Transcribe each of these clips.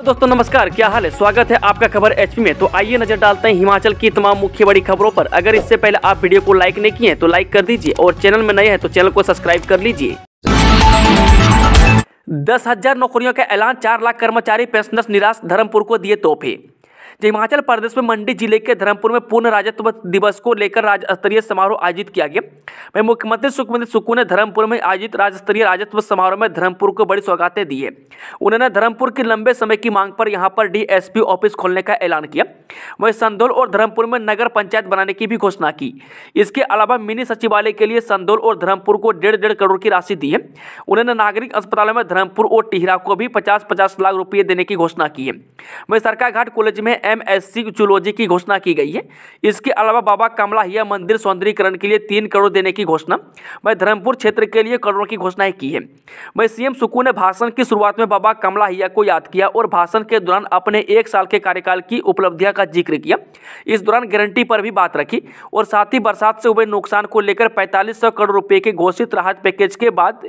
तो दोस्तों नमस्कार क्या हाल है स्वागत है आपका खबर एचपी में तो आइए नजर डालते हैं हिमाचल की तमाम मुख्य बड़ी खबरों पर अगर इससे पहले आप वीडियो को लाइक नहीं किए तो लाइक कर दीजिए और चैनल में नए हैं तो चैनल को सब्सक्राइब कर लीजिए दस हजार नौकरियों का ऐलान चार लाख कर्मचारी पेंशनर्स निराश धर्मपुर को दिए तोहफे हिमाचल प्रदेश में मंडी जिले के धर्मपुर में पूर्ण राजत्व दिवस को लेकर राज्य स्तरीय समारोह आयोजित किया गया वही मुख्यमंत्री सुखविंदर सुक्कू ने धर्मपुर में आयोजित राज्य स्तरीय राजत्व समारोह में धर्मपुर को बड़ी सौगातें दी है उन्होंने धर्मपुर की लंबे समय की मांग पर यहाँ पर डीएसपी ऑफिस खोलने का ऐलान किया वही संदौल और धर्मपुर में नगर पंचायत बनाने की भी घोषणा की इसके अलावा मिनी सचिवालय के लिए संदौल और धर्मपुर को डेढ़ डेढ़ करोड़ की राशि दी है उन्होंने नागरिक अस्पतालों में धर्मपुर और टिहरा को भी पचास पचास लाख रुपये देने की घोषणा की है वहीं सरकाघाट कॉलेज में एमएससी जूलॉजी की घोषणा की गई है इसके अलावा बाबा कमला हिया मंदिर सौंदर्यीकरण के लिए तीन करोड़ देने की घोषणा वह धर्मपुर क्षेत्र के लिए करोड़ों की घोषणाएं की है वह सीएम सुकू ने भाषण की शुरुआत में बाबा कमला हिया को याद किया और भाषण के दौरान अपने एक साल के कार्यकाल की उपलब्धियां का जिक्र किया इस दौरान गारंटी पर भी बात रखी और साथ ही बरसात से हुए नुकसान को लेकर पैंतालीस करोड़ रुपये के घोषित राहत पैकेज के बाद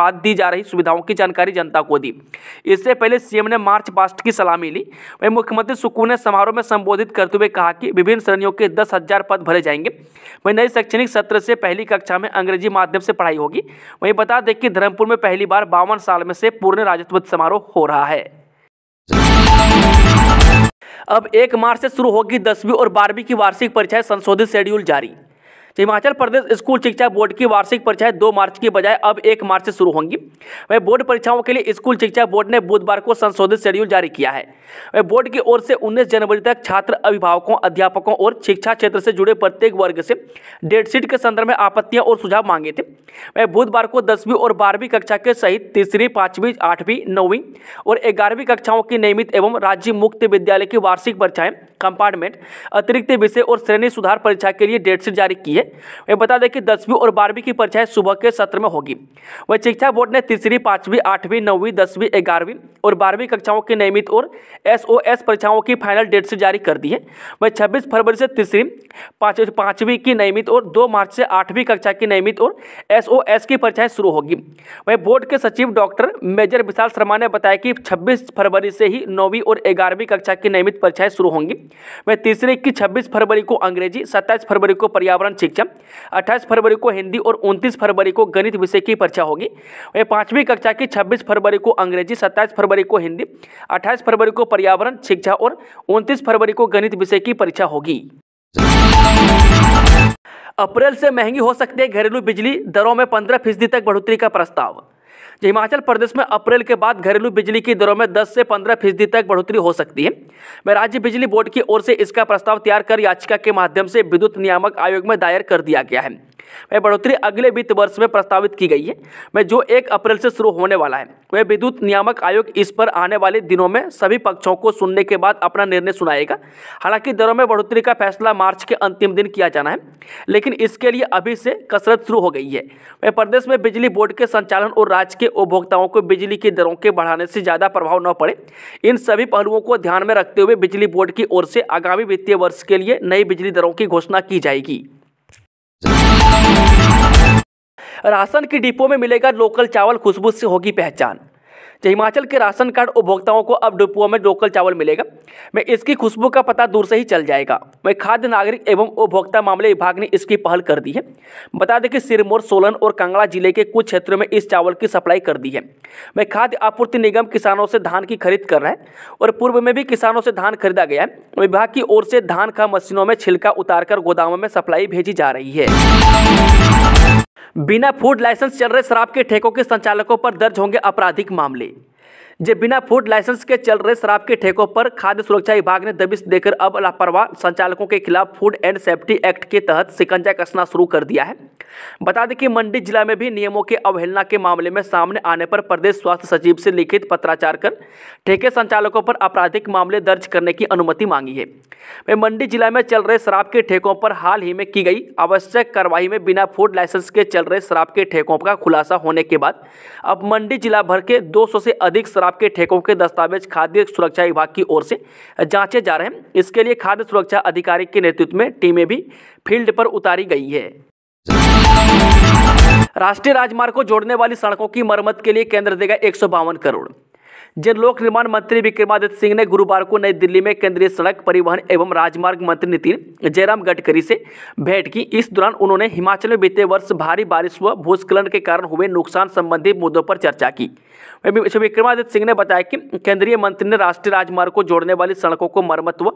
बाद दी जा रही सुविधाओं की जानकारी जनता को दी इससे पहले सीएम ने मार्च पास्ट की सलामी ली वहीं मुख्यमंत्री सुकू ने समारोह में संबोधित करते हुए कहा कि विभिन्न श्रेणियों के दस हजार पद भरे जाएंगे वहीं नए शैक्षणिक सत्र से पहली कक्षा में अंग्रेजी माध्यम से पढ़ाई होगी वहीं बता दें कि धर्मपुर में पहली बार बावन साल में से पूर्ण राजस्व समारोह हो रहा है अब एक मार्च से शुरू होगी दसवीं और बारहवीं की वार्षिक परीक्षाएं संशोधित शेड्यूल जारी हिमाचल प्रदेश स्कूल शिक्षा बोर्ड की वार्षिक परीक्षाएं दो मार्च की बजाय अब एक मार्च से शुरू होंगी वह बोर्ड परीक्षाओं के लिए स्कूल शिक्षा बोर्ड ने बुधवार को संशोधित शेड्यूल जारी किया है वह बोर्ड की ओर से 19 जनवरी तक छात्र अभिभावकों अध्यापकों और शिक्षा क्षेत्र से जुड़े प्रत्येक वर्ग से डेटशीट के संदर्भ में आपत्तियां और सुझाव मांगे थे वह बुधवार को दसवीं और बारहवीं कक्षा के सहित तीसरी पांचवीं आठवीं नौवीं और ग्यारहवीं कक्षाओं की नियमित एवं राज्य मुक्त विद्यालय की वार्षिक परीक्षाएं कंपार्टमेंट अतिरिक्त विषय और श्रेणी सुधार परीक्षा के लिए डेटशीट जारी की है वह बता दें कि दसवीं और बारहवीं की परीक्षाएं सुबह के सत्र में होगी वह शिक्षा बोर्ड ने तीसरी पाँचवीं आठवीं नौवीं दसवीं ग्यारहवीं और बारहवीं कक्षाओं की नियमित और एस परीक्षाओं की फाइनल डेटशीट जारी कर दी है वह छब्बीस फरवरी से तीसरी पाँचवीं की नियमित और दो मार्च से आठवीं कक्षा की नियमित और एस की परीक्षाएं शुरू होगी वहीं बोर्ड के सचिव डॉक्टर मेजर विशाल शर्मा ने बताया कि 26 फरवरी से ही नौवीं और ग्यारहवीं कक्षा की नियमित परीक्षाएं शुरू होंगी वह तीसरे की छब्बीस फरवरी को अंग्रेजी सत्ताईस फरवरी को पर्यावरण शिक्षा अट्ठाईस फरवरी को हिंदी और उनतीस फरवरी को गणित विषय की परीक्षा होगी वह पाँचवीं कक्षा की छब्बीस फरवरी को अंग्रेजी सत्ताईस फरवरी को हिंदी अट्ठाईस फरवरी को पर्यावरण शिक्षा और उनतीस फरवरी को गणित विषय की परीक्षा होगी अप्रैल से महंगी हो सकती है घरेलू बिजली दरों में पंद्रह फीसदी तक बढ़ोतरी का प्रस्ताव हिमाचल प्रदेश में अप्रैल के बाद घरेलू बिजली की दरों में 10 से 15 फीसदी तक बढ़ोतरी हो सकती है मैं राज्य बिजली बोर्ड की ओर से इसका प्रस्ताव तैयार कर याचिका के माध्यम से विद्युत नियामक आयोग में दायर कर दिया गया है वह बढ़ोतरी अगले वित्त वर्ष में प्रस्तावित की गई है वह जो एक अप्रैल से शुरू होने वाला है वह विद्युत नियामक आयोग इस पर आने वाले दिनों में सभी पक्षों को सुनने के बाद अपना निर्णय सुनाएगा हालांकि दरों में बढ़ोतरी का फैसला मार्च के अंतिम दिन किया जाना है लेकिन इसके लिए अभी से कसरत शुरू हो गई है वह प्रदेश में बिजली बोर्ड के संचालन और राज्य के उपभोक्ताओं को बिजली की दरों के बढ़ाने से ज़्यादा प्रभाव न पड़े इन सभी पहलुओं को ध्यान में रख रखते हुए बिजली बोर्ड की ओर से आगामी वित्तीय वर्ष के लिए नई बिजली दरों की घोषणा की जाएगी राशन की डिपो में मिलेगा लोकल चावल खुशबू से होगी पहचान हिमाचल के राशन कार्ड उपभोक्ताओं को अब डिपो में लोकल चावल मिलेगा मैं इसकी खुशबू का पता दूर से ही चल जाएगा मैं खाद्य नागरिक एवं उपभोक्ता मामले विभाग ने इसकी पहल कर दी है बता दें कि सिरमौर सोलन और कांगड़ा जिले के कुछ क्षेत्रों में इस चावल की सप्लाई कर दी है मैं खाद्य आपूर्ति निगम किसानों से धान की खरीद कर रहा है और पूर्व में भी किसानों से धान खरीदा गया है विभाग की ओर से धान का मशीनों में छिलका उतारकर गोदामों में सप्लाई भेजी जा रही है बिना फूड लाइसेंस चल रहे शराब के ठेकों के संचालकों पर दर्ज होंगे आपराधिक मामले जे बिना फूड लाइसेंस के चल रहे शराब के ठेकों पर खाद्य सुरक्षा विभाग ने दबिश देकर अब लापरवाह संचालकों के खिलाफ फूड एंड सेफ्टी एक्ट के तहत शिकंजा कसना शुरू कर दिया है बता दें कि मंडी जिला में भी नियमों के अवहेलना के मामले में सामने आने पर प्रदेश स्वास्थ्य सचिव से लिखित पत्राचार कर ठेके संचालकों पर आपराधिक मामले दर्ज करने की अनुमति मांगी है वे मंडी जिला में चल रहे शराब के ठेकों पर हाल ही में की गई आवश्यक कार्रवाई में बिना फूड लाइसेंस के चल रहे शराब के ठेकों का खुलासा होने के बाद अब मंडी जिला भर के दो से अधिक शराब आपके ठेकों के दस्तावेज खाद्य सुरक्षा विभाग की ओर से जांचे जा रहे हैं इसके लिए खाद्य सुरक्षा अधिकारी के नेतृत्व में टीमें भी फील्ड पर उतारी गई है राष्ट्रीय राजमार्ग को जोड़ने वाली सड़कों की मरम्मत के लिए केंद्र देगा एक करोड़ जिन लोक निर्माण मंत्री विक्रमादित्य सिंह ने गुरुवार को नई दिल्ली में केंद्रीय सड़क परिवहन एवं राजमार्ग मंत्री नितिन जयराम गडकरी से भेंट की इस दौरान उन्होंने हिमाचल में बीते वर्ष भारी बारिश व भूस्खलन के कारण हुए नुकसान संबंधी मुद्दों पर चर्चा की विक्रमादित्य सिंह ने बताया कि केंद्रीय मंत्री ने राष्ट्रीय राजमार्ग को जोड़ने वाली सड़कों को मरम्मत व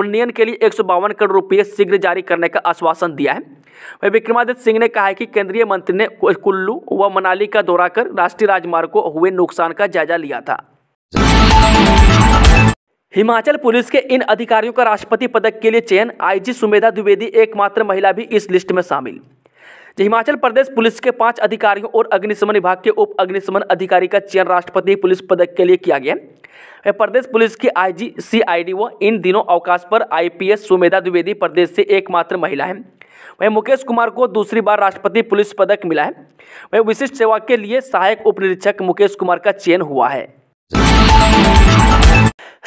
उन्नयन के लिए एक करोड़ रुपये शीघ्र जारी करने का आश्वासन दिया है वही विक्रमादित्य सिंह ने कहा है कि केंद्रीय मंत्री ने कुल्लू व मनाली का दौरा कर राष्ट्रीय राजमार्ग को हुए नुकसान का जायजा लिया था हिमाचल पुलिस के इन अधिकारियों का राष्ट्रपति पदक के लिए चयन आईजी सुमेधा द्विवेदी एकमात्र महिला भी इस लिस्ट में शामिल हिमाचल प्रदेश पुलिस के पांच अधिकारियों और अग्निशमन विभाग के उप अग्निशमन अधिकारी का चयन राष्ट्रपति पुलिस पदक के लिए किया गया प्रदेश पुलिस की आईजी सीआईडी व इन दिनों अवकाश पर आईपीएस सुमेधा द्विवेदी प्रदेश से एकमात्र महिला है वहीं मुकेश कुमार को दूसरी बार राष्ट्रपति पुलिस पदक मिला है वह विशिष्ट सेवा के लिए सहायक उप निरीक्षक मुकेश कुमार का चयन हुआ है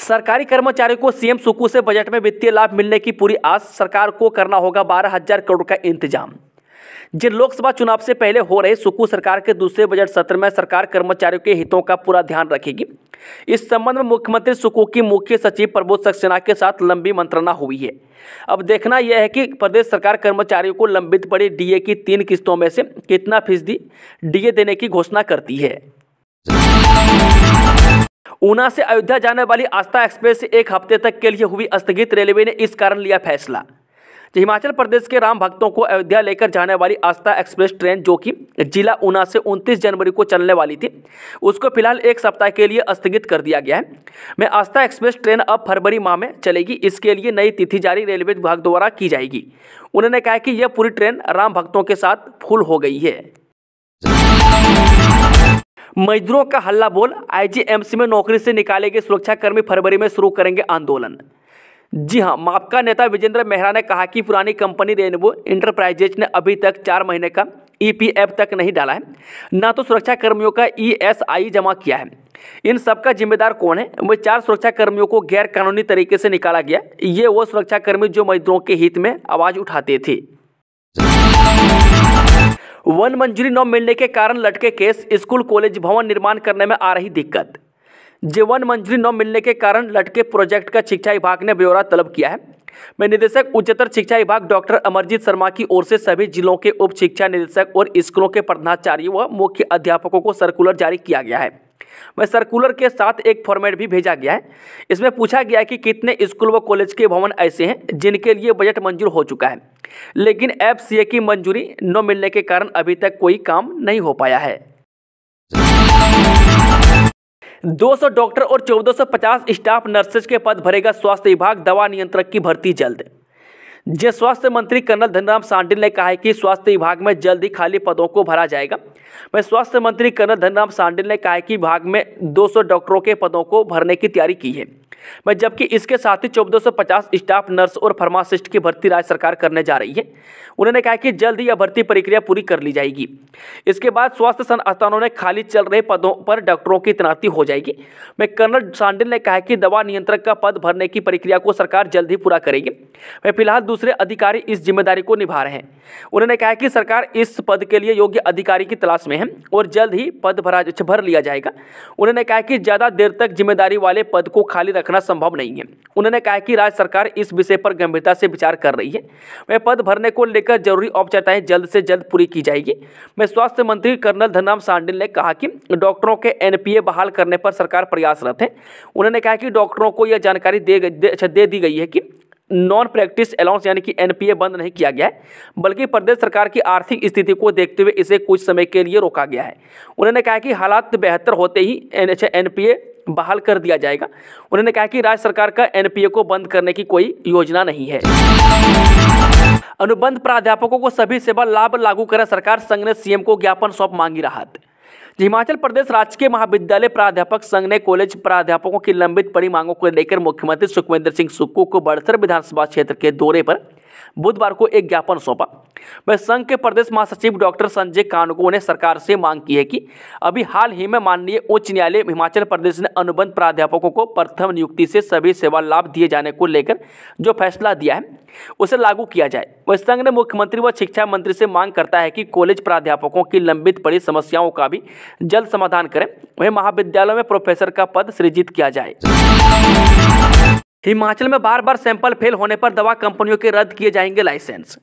सरकारी कर्मचारियों को सीएम सुकू से बजट में वित्तीय लाभ मिलने की पूरी आस सरकार को करना होगा बारह हजार करोड़ का इंतजाम जिन लोकसभा चुनाव से पहले हो रहे सुकू सरकार के दूसरे बजट सत्र में सरकार कर्मचारियों के हितों का पूरा ध्यान रखेगी इस संबंध में मुख्यमंत्री सुकू की मुख्य सचिव प्रबोध सक्सेना के साथ लंबी मंत्रणा हुई है अब देखना यह है कि प्रदेश सरकार कर्मचारियों को लंबित पड़ी डीए की तीन किस्तों में से कितना फीसदी डीए देने की घोषणा करती है ऊना से अयोध्या जाने वाली आस्था एक्सप्रेस एक हफ्ते तक के लिए हुई स्थगित रेलवे ने इस कारण लिया फैसला हिमाचल प्रदेश के राम भक्तों को अयोध्या लेकर जाने वाली आस्था एक्सप्रेस ट्रेन जो कि जिला ऊना से 29 जनवरी को चलने वाली थी उसको फिलहाल एक सप्ताह के लिए स्थगित कर दिया गया है मैं आस्था एक्सप्रेस ट्रेन अब फरवरी माह में चलेगी इसके लिए नई तिथि जारी रेलवे विभाग द्वारा की जाएगी उन्होंने कहा कि यह पूरी ट्रेन राम भक्तों के साथ फुल हो गई है मजदूरों का हल्ला बोल आईजीएमसी में नौकरी से निकाले गए सुरक्षाकर्मी फरवरी में शुरू करेंगे आंदोलन जी हां मापका नेता विजेंद्र मेहरा ने कहा कि पुरानी कंपनी रेनबो इंटरप्राइजेज ने अभी तक चार महीने का ईपीएफ e तक नहीं डाला है ना तो सुरक्षा कर्मियों का ईएसआई e जमा किया है इन सबका जिम्मेदार कौन है वह चार सुरक्षा कर्मियों को गैर कानूनी तरीके से निकाला गया ये वो सुरक्षा कर्मी जो मजदूरों के हित में आवाज उठाते थे वन मंजूरी न मिलने के कारण लटके केस स्कूल कॉलेज भवन निर्माण करने में आ रही दिक्कत जीवन मंजूरी न मिलने के कारण लटके प्रोजेक्ट का शिक्षा विभाग ने ब्यौरा तलब किया है मैं निदेशक उच्चतर शिक्षा विभाग डॉक्टर अमरजीत शर्मा की ओर से सभी जिलों के उप शिक्षा निदेशक और स्कूलों के प्रधानाचार्य व मुख्य अध्यापकों को सर्कुलर जारी किया गया है वह सर्कुलर के साथ एक फॉर्मेट भी भेजा गया है इसमें पूछा गया है कि कितने स्कूल व कॉलेज के भवन ऐसे हैं जिनके लिए बजट मंजूर हो चुका है लेकिन एफ की मंजूरी न मिलने के कारण अभी तक कोई काम नहीं हो पाया है 200 डॉक्टर और 1450 स्टाफ नर्सेज के पद भरेगा स्वास्थ्य विभाग दवा नियंत्रक की भर्ती जल्द जय स्वास्थ्य मंत्री कर्नल धनराम सांडिल ने कहा है कि स्वास्थ्य विभाग में जल्द ही खाली पदों को भरा जाएगा वह स्वास्थ्य मंत्री कर्नल धनराम सांडिल ने कहा है कि विभाग में 200 डॉक्टरों के पदों को भरने की तैयारी की है भाई जबकि इसके साथ ही चौदह स्टाफ नर्स और फार्मासिस्ट की भर्ती राज्य सरकार करने जा रही है उन्होंने कहा कि जल्द ही यह भर्ती प्रक्रिया पूरी कर ली जाएगी इसके बाद स्वास्थ्य संस्थानों में खाली चल रहे पदों पर डॉक्टरों की तैनाती हो जाएगी मैं कर्नल सांडिल ने कहा कि दवा नियंत्रक का पद भरने की प्रक्रिया को सरकार जल्द ही पूरा करेगी वह फिलहाल दूसरे अधिकारी इस जिम्मेदारी को निभा रहे हैं उन्होंने कहा कि सरकार इस पद के लिए योग्य अधिकारी की तलाश में है और जल्द ही पद भरा भर लिया जाएगा उन्होंने कहा कि ज़्यादा देर तक जिम्मेदारी वाले पद को खाली रख रखना संभव नहीं है उन्होंने कहा कि राज्य सरकार इस विषय पर गंभीरता से विचार कर रही है वह पद भरने को लेकर जरूरी औपचारिकताएं जल्द से जल्द पूरी की जाएगी मैं स्वास्थ्य मंत्री कर्नल धनराम सांडिल ने कहा कि डॉक्टरों के एन बहाल करने पर सरकार प्रयासरत है उन्होंने कहा कि डॉक्टरों को यह जानकारी दे दे, अच्छा, दे दी गई है कि नॉन प्रैक्टिस अलाउंस यानी कि एनपीए बंद नहीं किया गया है बल्कि प्रदेश सरकार की आर्थिक स्थिति को देखते हुए इसे कुछ समय के लिए रोका गया है उन्होंने कहा कि हालात बेहतर होते ही अच्छा, एनपीए बहाल कर दिया जाएगा उन्होंने कहा कि राज्य सरकार का एनपीए को बंद करने की कोई योजना नहीं है अनुबंध प्राध्यापकों को सभी सेवा लाभ लागू कर सरकार संघ ने सीएम को ज्ञापन सौंप मांगी राहत हिमाचल प्रदेश राजकीय महाविद्यालय प्राध्यापक संघ ने कॉलेज प्राध्यापकों की लंबित पड़ी मांगों को लेकर मुख्यमंत्री सुखविंदर सिंह सुक्कू को बड़सर विधानसभा क्षेत्र के दौरे पर बुधवार को एक ज्ञापन सौंपा वह संघ के प्रदेश महासचिव डॉक्टर संजय कानको ने सरकार से मांग की है कि अभी हाल ही में माननीय उच्च न्यायालय हिमाचल प्रदेश ने अनुबंध प्राध्यापकों को प्रथम नियुक्ति से सभी सेवा लाभ दिए जाने को लेकर जो फैसला दिया है उसे लागू किया जाए वह संघ ने मुख्यमंत्री व शिक्षा मंत्री से मांग करता है कि कॉलेज प्राध्यापकों की लंबित पड़ी समस्याओं का भी जल्द समाधान करें वहीं महाविद्यालयों में प्रोफेसर का पद सृजित किया जाए हिमाचल में बार बार सैंपल फेल होने पर दवा कंपनियों के रद्द किए जाएंगे लाइसेंस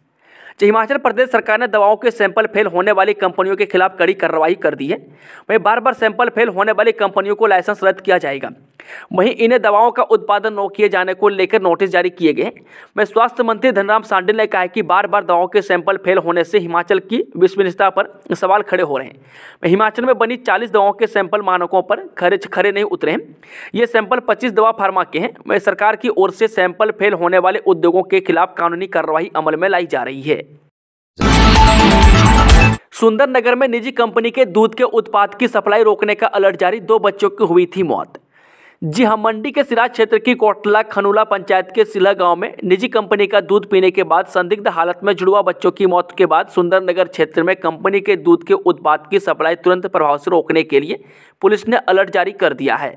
हिमाचल प्रदेश सरकार ने दवाओं के सैंपल फेल होने वाली कंपनियों के खिलाफ कड़ी कार्रवाई कर दी है वहीं बार बार सैंपल फेल होने वाली कंपनियों को लाइसेंस रद्द किया जाएगा वहीं इन्हें दवाओं का उत्पादन न किए जाने को लेकर नोटिस जारी किए गए वहीं स्वास्थ्य मंत्री धनराम सांडिल ने कहा कि बार बार दवाओं के सैंपल फेल होने से हिमाचल की विश्वसनीयता पर सवाल खड़े हो रहे हैं हिमाचल में बनी चालीस दवाओं के सैंपल मानकों पर खरे खरे नहीं उतरे हैं ये सैंपल पच्चीस दवा फार्मा के हैं वह सरकार की ओर से सैंपल फेल होने वाले उद्योगों के खिलाफ कानूनी कार्रवाई अमल में लाई जा रही है सुंदरनगर में निजी कंपनी के दूध के उत्पाद की सप्लाई रोकने का अलर्ट जारी दो बच्चों की हुई थी मौत जी हाँ मंडी के सिराज क्षेत्र की कोटला खनुला पंचायत के सिला गांव में निजी कंपनी का दूध पीने के बाद संदिग्ध हालत में जुड़वा बच्चों की मौत के बाद सुंदरनगर क्षेत्र में कंपनी के दूध के उत्पाद की सप्लाई तुरंत प्रभाव से रोकने के लिए पुलिस ने अलर्ट जारी कर दिया है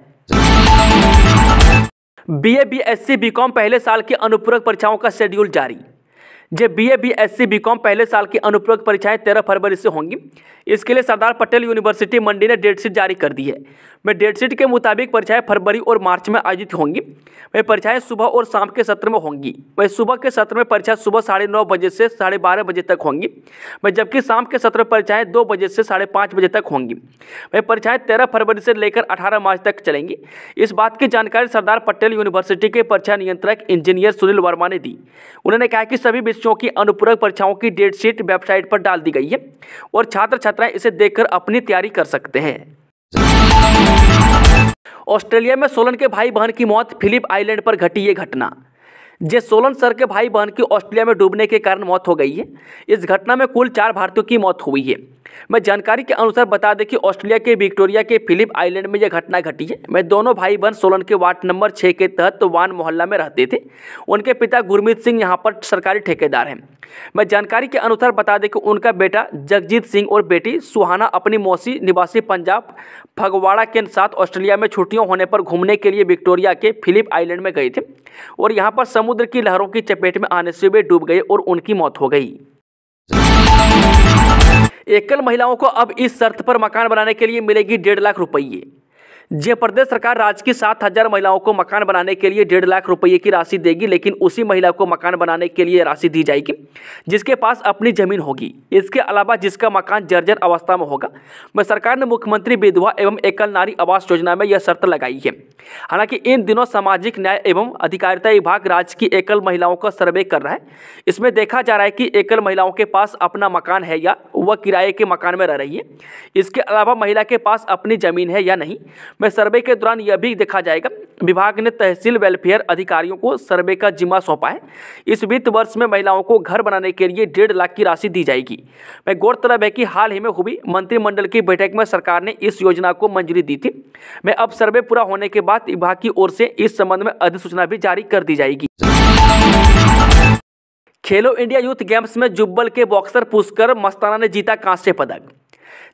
B A B S C B com पहले साल की अनुपूरक परीक्षाओं का शेड्यूल जारी जे सी बी कॉम पहले साल की अनुपयोग परीक्षाएं तेरह फरवरी से होंगी इसके लिए सरदार पटेल यूनिवर्सिटी मंडी ने डेटशीट जारी कर दी है वे डेटशीट के मुताबिक परीक्षाएं फरवरी और मार्च में आयोजित होंगी वे परीक्षाएं सुबह और शाम के सत्र में होंगी वे सुबह के सत्र में परीक्षा सुबह साढ़े नौ बजे से साढ़े बारह बजे तक होंगी वह जबकि शाम के सत्र में परीक्षाएँ दो बजे से साढ़े पाँच बजे तक होंगी वे परीक्षाएँ तेरह फरवरी से लेकर अठारह मार्च तक चलेंगी इस बात की जानकारी सरदार पटेल यूनिवर्सिटी के परीक्षा नियंत्रक इंजीनियर सुनील वर्मा ने दी उन्होंने कहा कि सभी विषयों की अनुपूरक परीक्षाओं की डेटशीट वेबसाइट पर डाल दी गई है और छात्र छात्राएं इसे देखकर अपनी तैयारी कर सकते हैं ऑस्ट्रेलिया में सोलन के भाई बहन की मौत फिलिप आइलैंड पर घटी ये घटना जे सोलन सर के भाई बहन की ऑस्ट्रेलिया में डूबने के कारण मौत हो गई है इस घटना में कुल चार भारतीयों की मौत हुई है मैं जानकारी के अनुसार बता दें कि ऑस्ट्रेलिया के विक्टोरिया के फिलिप आइलैंड में यह घटना घटी है मैं दोनों भाई बहन सोलन के वार्ड नंबर छः के तहत तो वान मोहल्ला में रहते थे उनके पिता गुरमीत सिंह यहाँ पर सरकारी ठेकेदार हैं मैं जानकारी के अनुसार बता दें कि उनका बेटा जगजीत सिंह और बेटी सुहाना अपनी मौसी निवासी पंजाब फगवाड़ा के साथ ऑस्ट्रेलिया में छुट्टियों होने पर घूमने के लिए विक्टोरिया के फिलिप आइलैंड में गए थे और यहाँ पर समुद्र की लहरों की चपेट में आने से वे डूब गए और उनकी मौत हो गई एकल महिलाओं को अब इस शर्त पर मकान बनाने के लिए मिलेगी डेढ़ लाख रुपये जय प्रदेश सरकार राज्य की सात हजार महिलाओं को मकान बनाने के लिए डेढ़ लाख रुपए की राशि देगी लेकिन उसी महिला को मकान बनाने के लिए राशि दी जाएगी जिसके पास अपनी जमीन होगी इसके अलावा जिसका मकान जर्जर अवस्था में होगा मैं सरकार ने मुख्यमंत्री विधवा एवं एकल नारी आवास योजना में यह शर्त लगाई है हालांकि इन दिनों सामाजिक न्याय एवं अधिकारिता विभाग राज्य की एकल महिलाओं का सर्वे कर रहा है इसमें देखा जा रहा है कि एकल महिलाओं के पास अपना मकान है या वह किराए के मकान में रह रही है इसके अलावा महिला के पास अपनी जमीन है या नहीं में सर्वे के दौरान यह भी देखा जाएगा विभाग ने तहसील वेलफेयर अधिकारियों को सर्वे का जिम्मा सौंपा है इस वित्त वर्ष में महिलाओं को घर बनाने के लिए डेढ़ लाख की राशि दी जाएगी मैं गौरतलब है कि हाल ही में हुई मंत्रिमंडल की बैठक में सरकार ने इस योजना को मंजूरी दी थी मैं अब सर्वे पूरा होने के बाद विभाग की ओर से इस संबंध में अधिसूचना भी जारी कर दी जाएगी खेलो इंडिया यूथ गेम्स में जुब्बल के बॉक्सर पुष्कर मस्ताना ने जीता कांस्य पदक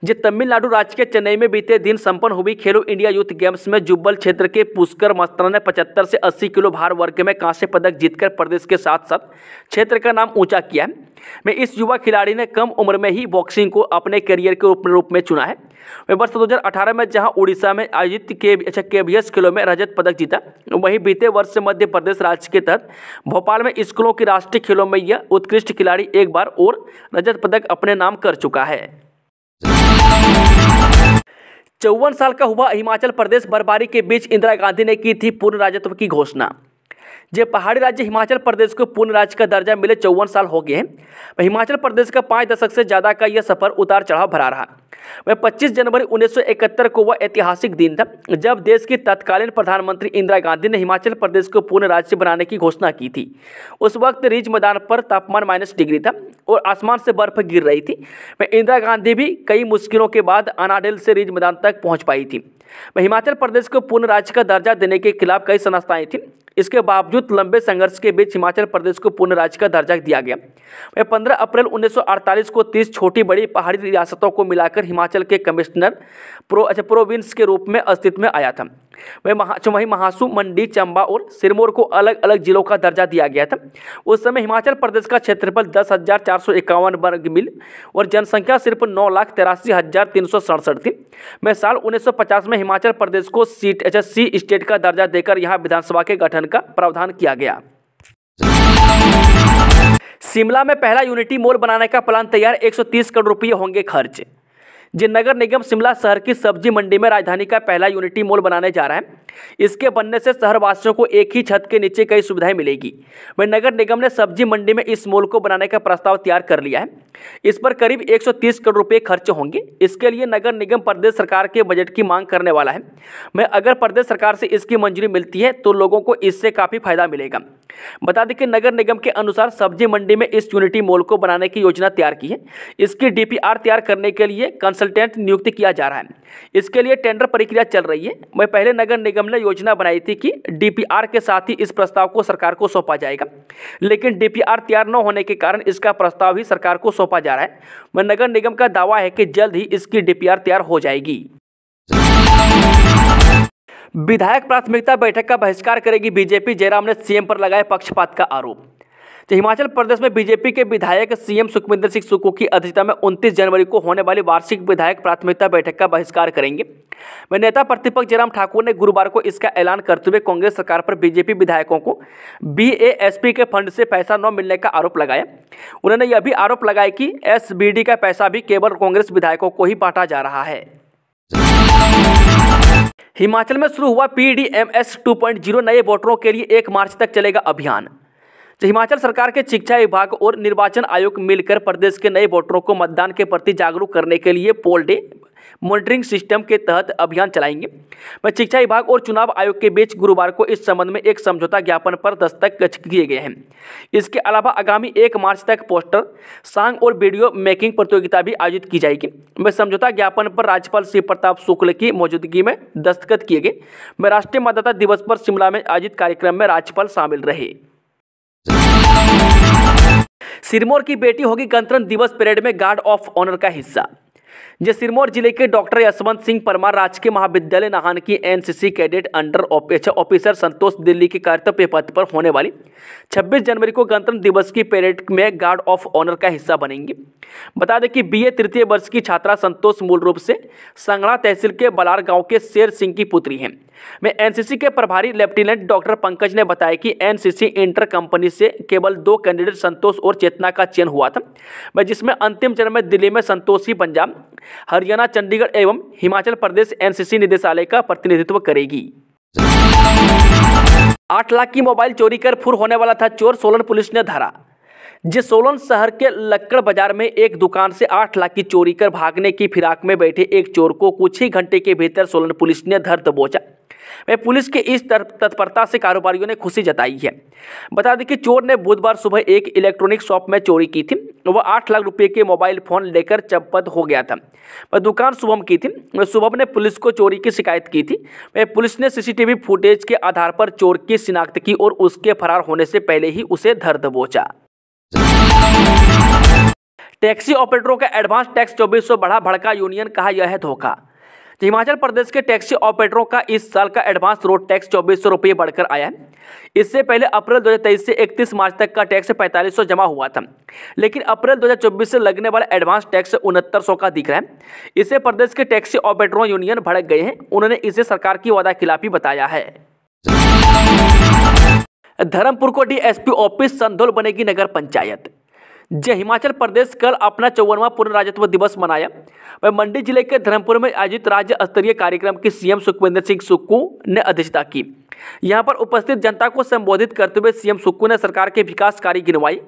जो तमिलनाडु राज्य के चेन्नई में बीते दिन संपन्न हुई खेलो इंडिया यूथ गेम्स में जुब्बल क्षेत्र के पुष्कर मस्त्रा ने पचहत्तर से अस्सी किलो भार वर्ग में कांस्य पदक जीतकर प्रदेश के साथ साथ क्षेत्र का नाम ऊंचा किया है में इस युवा खिलाड़ी ने कम उम्र में ही बॉक्सिंग को अपने करियर के रूप में चुना है वे वर्ष अठारह में जहां उड़ीसा में आयोजित के अच्छा के खेलों में रजत पदक जीता वहीं बीते वर्ष मध्य प्रदेश राज्य के तहत भोपाल में स्कूलों के राष्ट्रीय खेलों में यह उत्कृष्ट खिलाड़ी एक बार और रजत पदक अपने नाम कर चुका है चौवन साल का हुआ हिमाचल प्रदेश बर्फबारी के बीच इंदिरा गांधी ने की थी पूर्ण राज्यत्व की घोषणा जो पहाड़ी राज्य हिमाचल प्रदेश को पूर्ण राज्य का दर्जा मिले चौवन साल हो गए हैं हिमाचल प्रदेश का पाँच दशक से ज़्यादा का यह सफर उतार चढ़ाव भरा रहा वह 25 जनवरी 1971 को वह ऐतिहासिक दिन था जब देश की तत्कालीन प्रधानमंत्री इंदिरा गांधी ने हिमाचल प्रदेश को पूर्ण राज्य बनाने की घोषणा की थी उस वक्त रिज मैदान पर तापमान माइनस डिग्री था और आसमान से बर्फ गिर रही थी वह इंदिरा गांधी भी कई मुश्किलों के बाद अनाडेल से रिज मैदान तक पहुँच पाई थी हिमाचल प्रदेश को पूर्ण राज्य का दर्जा देने के खिलाफ कई संस्थाएं थीं इसके बावजूद लंबे संघर्ष के बीच हिमाचल प्रदेश को पूर्ण राज्य का दर्जा दिया गया वह पंद्रह अप्रैल 1948 को 30 छोटी बड़ी पहाड़ी रियासतों को मिलाकर हिमाचल के कमिश्नर प्रो अच्छा प्रोविंस के रूप में अस्तित्व में आया था वह महा चुम महासू मंडी चंबा और सिरमौर को अलग अलग जिलों का दर्जा दिया गया था उस समय हिमाचल प्रदेश का क्षेत्रफल दस हज़ार चार सौ इक्यावन वर्ग मील और जनसंख्या सिर्फ नौ लाख तिरासी हज़ार तीन सौ सड़सठ थी वह साल उन्नीस सौ पचास में हिमाचल प्रदेश को सीट एच अच्छा, एस सी स्टेट का दर्जा देकर यहाँ विधानसभा के गठन का प्रावधान किया गया शिमला में पहला यूनिटी मॉल बनाने का प्लान तैयार 130 करोड़ रुपये होंगे खर्च जी नगर निगम शिमला शहर की सब्जी मंडी में राजधानी का पहला यूनिटी मॉल बनाने जा रहा है इसके बनने से शहरवासियों को एक ही छत के नीचे कई सुविधाएं मिलेगी वही नगर निगम ने सब्जी मंडी में इस मॉल को बनाने का प्रस्ताव तैयार कर लिया है इस पर करीब 130 करोड़ रुपए खर्च होंगे इसके लिए नगर निगम प्रदेश सरकार के बजट की मांग करने वाला है मैं अगर प्रदेश सरकार से इसकी मंजूरी मिलती है तो लोगों को इससे काफ़ी फायदा मिलेगा बता दें कि नगर निगम के अनुसार सब्जी मंडी में इस यूनिटी मॉल को बनाने की योजना तैयार की है इसकी डीपीआर तैयार करने के लिए कंसल्टेंट नियुक्त किया जा रहा है इसके लिए टेंडर प्रक्रिया चल रही है मैं पहले नगर निगम हमने योजना बनाई थी कि डीपीआर के साथ ही इस प्रस्ताव को सरकार को सौंपा जाएगा लेकिन डीपीआर तैयार न होने के कारण इसका प्रस्ताव ही सरकार को सौंपा जा रहा है नगर निगम का दावा है कि जल्द ही इसकी डीपीआर तैयार हो जाएगी विधायक प्राथमिकता बैठक का बहिष्कार करेगी बीजेपी जयराम ने सीएम पर लगाए पक्षपात का आरोप हिमाचल प्रदेश में बीजेपी के विधायक सीएम सुखविंदर सिंह सुक्कू की अध्यक्षता में 29 जनवरी को होने वाली वार्षिक विधायक प्राथमिकता बैठक का बहिष्कार करेंगे वे नेता प्रतिपक्ष जयराम ठाकुर ने गुरुवार को इसका ऐलान करते हुए कांग्रेस सरकार पर बीजेपी विधायकों को बी के फंड से पैसा न मिलने का आरोप लगाया उन्होंने यह भी आरोप लगाया कि एस का पैसा भी केवल कांग्रेस विधायकों को ही बांटा जा रहा है हिमाचल में शुरू हुआ पीडीएमएस 2.0 नए वोटरों के लिए एक मार्च तक चलेगा अभियान तो हिमाचल सरकार के शिक्षा विभाग और निर्वाचन आयोग मिलकर प्रदेश के नए वोटरों को मतदान के प्रति जागरूक करने के लिए पोल डे मॉनिटरिंग सिस्टम के तहत अभियान चलाएंगे शिक्षा विभाग और चुनाव आयोग के बीच गुरुवार को इस संबंध में एक समझौता ज्ञापन पर दस्तक किए गए हैं इसके अलावा आगामी एक मार्च तक पोस्टर सांग और वीडियो मेकिंग प्रतियोगिता भी आयोजित की जाएगी मैं समझौता ज्ञापन पर राज्यपाल शिव प्रताप शुक्ल की मौजूदगी में दस्तखत किए गए मैं राष्ट्रीय मतदाता दिवस पर शिमला में आयोजित कार्यक्रम में राज्यपाल शामिल रहे सिरमौर की बेटी होगी गणतंत्र दिवस परेड में गार्ड ऑफ ऑनर का हिस्सा जो सिरमौर जिले के डॉक्टर यशवंत सिंह परमार राजकीय महाविद्यालय नाहन की एनसीसी कैडेट अंडर अच्छा, ऑफिसर संतोष दिल्ली के कर्तव्य पथ पर होने वाली 26 जनवरी को गणतंत्र दिवस की परेड में गार्ड ऑफ ऑनर का हिस्सा बनेंगे बता दें कि बीए तृतीय वर्ष की छात्रा संतोष मूल रूप से संगड़ा तहसील के बलार गांव के शेर सिंह की पुत्री हैं में एनसीसी के प्रभारी लेफ्टिनेंट डॉक्टर पंकज ने बताया कि एनसीसी इंटर कंपनी से केवल दो कैंडिडेट संतोष और चेतना का चयन हुआ था जिसमें अंतिम चरण में दिल्ली में संतोष ही पंजाब हरियाणा चंडीगढ़ एवं हिमाचल प्रदेश एनसीसी निदेशालय का प्रतिनिधित्व करेगी आठ लाख की मोबाइल चोरी कर फुर होने वाला था चोर सोलन पुलिस ने धरा जिस सोलन शहर के लक्कड़ बाजार में एक दुकान से आठ लाख की चोरी कर भागने की फिराक में बैठे एक चोर को कुछ ही घंटे के भीतर सोलन पुलिस ने धर दबोचा में पुलिस के इस तत्परता से कारोबारियों ने खुशी जताई है बता दें कि चोर ने बुधवार सुबह एक इलेक्ट्रॉनिक शॉप में चोरी की थी तो वह आठ लाख रुपए के मोबाइल फ़ोन लेकर चंपत हो गया था वह दुकान शुभम की थी शुभम ने पुलिस को चोरी की शिकायत की थी वह पुलिस ने सीसीटीवी फुटेज के आधार पर चोर की शिनाख्त की और उसके फरार होने से पहले ही उसे धर दबोचा टैक्सी ऑपरेटरों का एडवांस टैक्स चौबीस बढ़ा भड़का यूनियन कहा यह है धोखा हिमाचल प्रदेश के टैक्सी ऑपरेटरों का इस साल का एडवांस रोड टैक्स चौबीस सौ रुपये बढ़कर आया है इससे पहले अप्रैल 2023 से 31 मार्च तक का टैक्स पैंतालीस सौ जमा हुआ था लेकिन अप्रैल 2024 से लगने वाला एडवांस टैक्स उनहत्तर सौ का दिख रहा है इससे प्रदेश के टैक्सी ऑपरेटरों यूनियन भड़क गए हैं उन्होंने इसे सरकार की वादा बताया है धर्मपुर को डीएसपी ऑफिस संधोल बनेगी नगर पंचायत जय हिमाचल प्रदेश कल अपना चौवनवा पूर्ण राज्यत्व दिवस मनाया वह मंडी जिले के धर्मपुर में आयोजित राज्य स्तरीय कार्यक्रम की सीएम सुखविंदर सिंह सुक्कू ने अध्यक्षता की यहां पर उपस्थित जनता को संबोधित करते हुए सीएम सुक्कू ने सरकार के विकास कार्य गिनवाई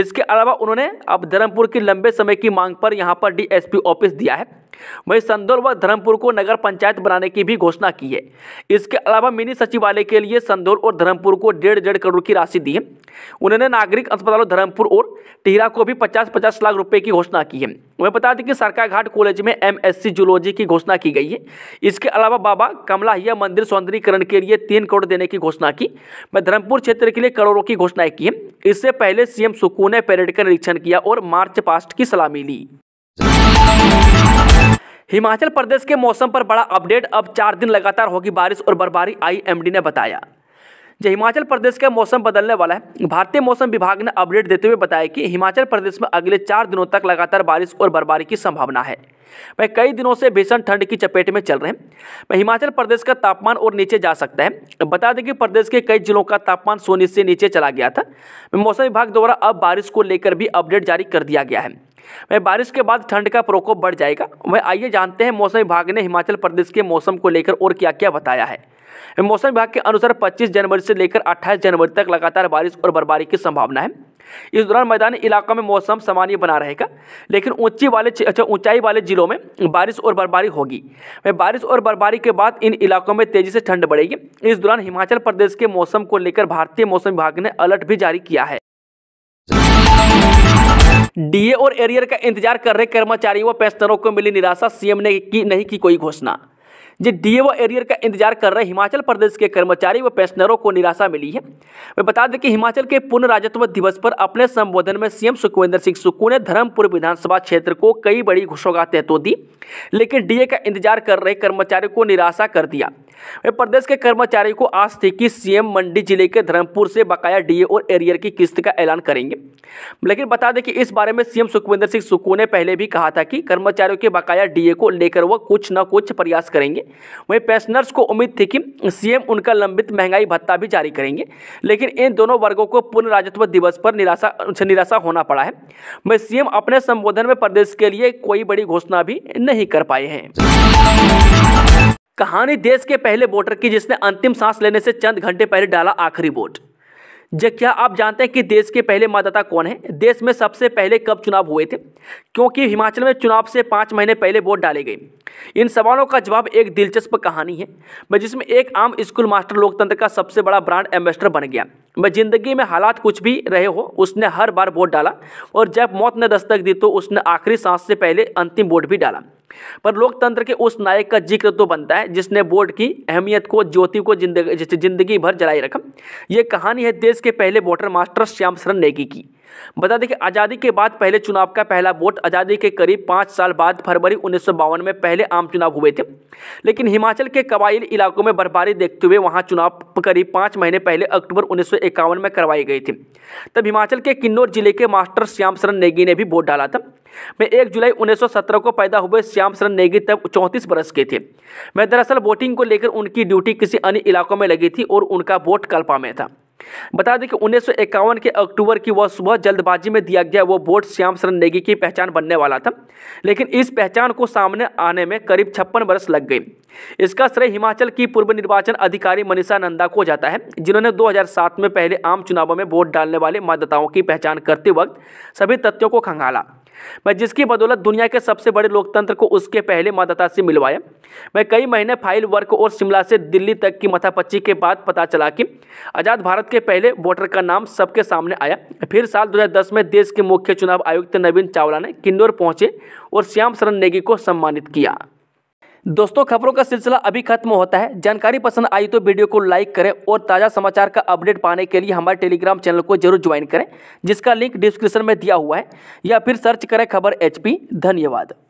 इसके अलावा उन्होंने अब धर्मपुर की लंबे समय की मांग पर यहां पर डीएसपी ऑफिस दिया है वहीं संदौल व धर्मपुर को नगर पंचायत बनाने की भी घोषणा की है इसके अलावा मिनी सचिवालय के लिए संदौल और धर्मपुर को डेढ़ डेढ़ करोड़ की राशि दी है उन्होंने नागरिक अस्पतालों धर्मपुर और टिहरा को भी पचास पचास लाख रुपये की घोषणा की है वह बता दें कि सरकार घाट कॉलेज में एमएससी जूलॉजी की घोषणा की गई है इसके अलावा बाबा कमलाहिया मंदिर सौंदर्यीकरण के लिए तीन करोड़ देने की घोषणा की व धर्मपुर क्षेत्र के लिए करोड़ों की घोषणा की है इससे पहले सीएम सुकू ने परेड का निरीक्षण किया और मार्च पास्ट की सलामी ली हिमाचल प्रदेश के मौसम पर बड़ा अपडेट अब चार दिन लगातार होगी बारिश और बर्फबारी आईएमडी ने बताया जी हिमाचल प्रदेश का मौसम बदलने वाला है भारतीय मौसम विभाग ने अपडेट देते हुए बताया कि हिमाचल प्रदेश में अगले चार दिनों तक लगातार बारिश और बर्फबारी की संभावना है भाई कई दिनों से भीषण ठंड की चपेट में चल रहे हैं भाई हिमाचल प्रदेश का तापमान और नीचे जा सकता है बता दें कि प्रदेश के कई जिलों का तापमान सोने से नीचे चला गया था मौसम विभाग द्वारा अब बारिश को लेकर भी अपडेट जारी कर दिया गया है वह बारिश के बाद ठंड का प्रकोप बढ़ जाएगा वह आइए जानते हैं मौसम विभाग ने हिमाचल प्रदेश के मौसम को लेकर और क्या क्या बताया है मौसम विभाग के अनुसार 25 जनवरी से लेकर 28 जनवरी तक लगातार बारिश और बर्फबारी की संभावना है इस दौरान मैदानी इलाकों में मौसम सामान्य बना रहेगा लेकिन ऊंची वाले अच्छा ऊंचाई वाले जिलों में बारिश और बर्फबारी होगी वह बारिश और बर्फबारी के बाद इन इलाकों में तेजी से ठंड बढ़ेगी इस दौरान हिमाचल प्रदेश के मौसम को लेकर भारतीय मौसम विभाग ने अलर्ट भी जारी किया है डीए और एरियर का इंतजार कर रहे कर्मचारियों व पेंशनरों को मिली निराशा सीएम ने की नहीं की कोई घोषणा जो डी व एरियर का इंतजार कर रहे हिमाचल प्रदेश के कर्मचारी व पेंशनरों को निराशा मिली है मैं बता दें कि हिमाचल के पूर्ण राजत्व दिवस पर अपने संबोधन में सीएम सुखविंदर सिंह सुक्कू ने धर्मपुर विधानसभा क्षेत्र को कई बड़ी घुसोगातें तो दी लेकिन डीए का इंतजार कर रहे कर्मचारियों को निराशा कर दिया वे प्रदेश के कर्मचारियों को आज थी कि सीएम मंडी जिले के धर्मपुर से बकाया डीए और एरियर की किस्त का ऐलान करेंगे लेकिन बता दें कि इस बारे में सीएम सुखविंदर सिंह सुक्कू ने पहले भी कहा था कि कर्मचारियों के बकाया डीए को लेकर वह कुछ न कुछ प्रयास करेंगे वहीं पेंशनर्स को उम्मीद थी कि सीएम उनका लंबित महंगाई भत्ता भी जारी करेंगे लेकिन इन दोनों वर्गों को पूर्ण राजत्व दिवस पर निराशा निराशा होना पड़ा है वह सीएम अपने संबोधन में प्रदेश के लिए कोई बड़ी घोषणा भी नहीं कर पाए हैं कहानी देश के पहले वोटर की जिसने अंतिम सांस लेने से चंद घंटे पहले डाला आखिरी वोट जब क्या आप जानते हैं कि देश के पहले मतदाता कौन है देश में सबसे पहले कब चुनाव हुए थे क्योंकि हिमाचल में चुनाव से पाँच महीने पहले वोट डाले गए इन सवालों का जवाब एक दिलचस्प कहानी है मैं जिसमें एक आम स्कूल मास्टर लोकतंत्र का सबसे बड़ा ब्रांड एम्बेसडर बन गया मैं जिंदगी में हालात कुछ भी रहे हो उसने हर बार वोट डाला और जब मौत ने दस्तक दी तो उसने आखिरी सांस से पहले अंतिम वोट भी डाला पर लोकतंत्र के उस नायक का जिक्र तो बनता है जिसने बोर्ड की अहमियत को ज्योति को जिंदगी जिंदगी भर जलाए रखा ये कहानी है देश के पहले वोटर मास्टर श्याम शरण नेगी की बता दें कि आज़ादी के बाद पहले चुनाव का पहला वोट आज़ादी के करीब पाँच साल बाद फरवरी उन्नीस में पहले आम चुनाव हुए थे लेकिन हिमाचल के कबाइल इलाकों में बर्फबारी देखते हुए वहाँ चुनाव करीब पाँच महीने पहले अक्टूबर उन्नीस में करवाई गई थी तब हिमाचल के किन्नौर जिले के मास्टर श्याम शरण नेगी ने भी वोट डाला था मैं एक जुलाई 1917 को पैदा हुए श्याम शरण नेगी तब 34 बरस के थे मैं दरअसल वोटिंग को लेकर उनकी ड्यूटी किसी अन्य इलाकों में लगी थी और उनका वोट कल्पा में था बता दें कि उन्नीस के अक्टूबर की वह सुबह जल्दबाजी में दिया गया वो वोट श्याम शरण नेगी की पहचान बनने वाला था लेकिन इस पहचान को सामने आने में करीब छप्पन बरस लग गई इसका श्रेय हिमाचल की पूर्व निर्वाचन अधिकारी मनीषा नंदा को जाता है जिन्होंने 2007 में पहले आम चुनावों में वोट डालने वाले मतदाताओं की पहचान करते वक्त सभी तथ्यों को खंगाला मैं जिसकी बदौलत दुनिया के सबसे बड़े लोकतंत्र को उसके पहले मतदाता से मिलवाया मैं कई महीने फाइल वर्क और शिमला से दिल्ली तक की मथापच्ची के बाद पता चला कि आज़ाद भारत के पहले वोटर का नाम सबके सामने आया फिर साल 2010 में देश के मुख्य चुनाव आयुक्त नवीन चावला ने किन्नौर पहुंचे और श्याम शरण नेगी को सम्मानित किया दोस्तों खबरों का सिलसिला अभी खत्म होता है जानकारी पसंद आई तो वीडियो को लाइक करें और ताज़ा समाचार का अपडेट पाने के लिए हमारे टेलीग्राम चैनल को जरूर ज्वाइन करें जिसका लिंक डिस्क्रिप्शन में दिया हुआ है या फिर सर्च करें खबर एच धन्यवाद